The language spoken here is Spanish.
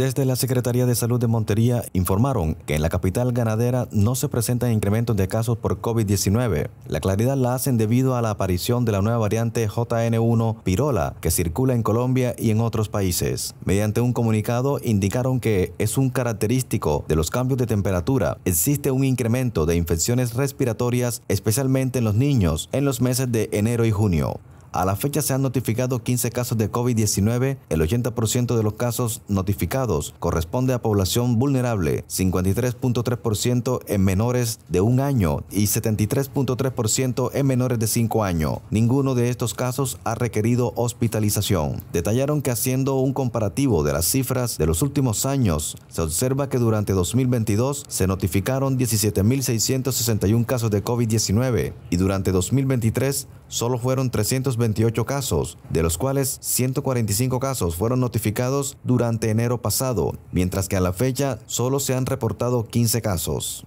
Desde la Secretaría de Salud de Montería informaron que en la capital ganadera no se presentan incrementos de casos por COVID-19. La claridad la hacen debido a la aparición de la nueva variante JN1 Pirola que circula en Colombia y en otros países. Mediante un comunicado indicaron que es un característico de los cambios de temperatura. Existe un incremento de infecciones respiratorias especialmente en los niños en los meses de enero y junio. A la fecha se han notificado 15 casos de COVID-19. El 80% de los casos notificados corresponde a población vulnerable, 53.3% en menores de un año y 73.3% en menores de 5 años. Ninguno de estos casos ha requerido hospitalización. Detallaron que haciendo un comparativo de las cifras de los últimos años, se observa que durante 2022 se notificaron 17.661 casos de COVID-19 y durante 2023 solo fueron 328 casos, de los cuales 145 casos fueron notificados durante enero pasado, mientras que a la fecha solo se han reportado 15 casos.